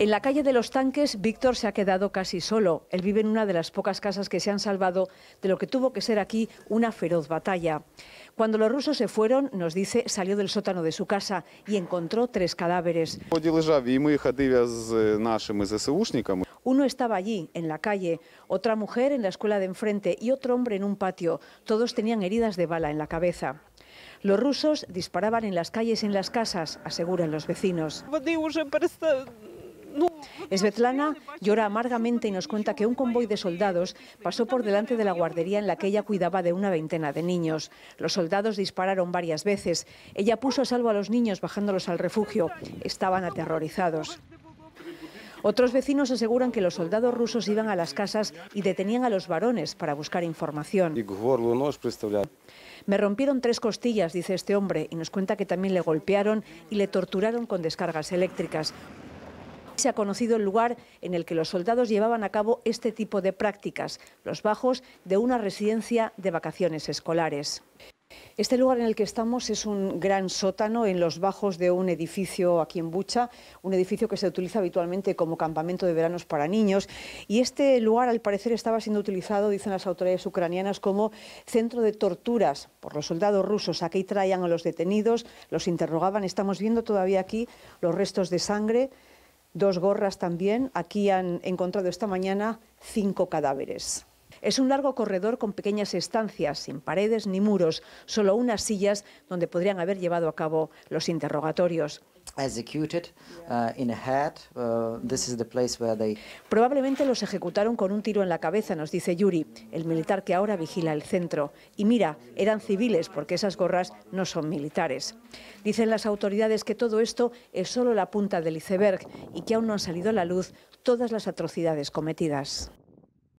En la calle de los tanques, Víctor se ha quedado casi solo. Él vive en una de las pocas casas que se han salvado de lo que tuvo que ser aquí una feroz batalla. Cuando los rusos se fueron, nos dice, salió del sótano de su casa y encontró tres cadáveres. Uno estaba allí, en la calle, otra mujer en la escuela de enfrente y otro hombre en un patio. Todos tenían heridas de bala en la cabeza. Los rusos disparaban en las calles y en las casas, aseguran los vecinos. Svetlana llora amargamente y nos cuenta que un convoy de soldados pasó por delante de la guardería en la que ella cuidaba de una veintena de niños. Los soldados dispararon varias veces. Ella puso a salvo a los niños bajándolos al refugio. Estaban aterrorizados. Otros vecinos aseguran que los soldados rusos iban a las casas y detenían a los varones para buscar información. Me rompieron tres costillas, dice este hombre, y nos cuenta que también le golpearon y le torturaron con descargas eléctricas. Se ha conocido el lugar en el que los soldados llevaban a cabo este tipo de prácticas, los bajos de una residencia de vacaciones escolares. Este lugar en el que estamos es un gran sótano en los bajos de un edificio aquí en Bucha, un edificio que se utiliza habitualmente como campamento de veranos para niños. Y este lugar, al parecer, estaba siendo utilizado, dicen las autoridades ucranianas, como centro de torturas por los soldados rusos. Aquí traían a los detenidos, los interrogaban. Estamos viendo todavía aquí los restos de sangre dos gorras también. Aquí han encontrado esta mañana cinco cadáveres. Es un largo corredor con pequeñas estancias, sin paredes ni muros, solo unas sillas donde podrían haber llevado a cabo los interrogatorios. Probablemente los ejecutaron con un tiro en la cabeza, nos dice Yuri, el militar que ahora vigila el centro. Y mira, eran civiles porque esas gorras no son militares. Dicen las autoridades que todo esto es solo la punta del iceberg y que aún no han salido a la luz todas las atrocidades cometidas.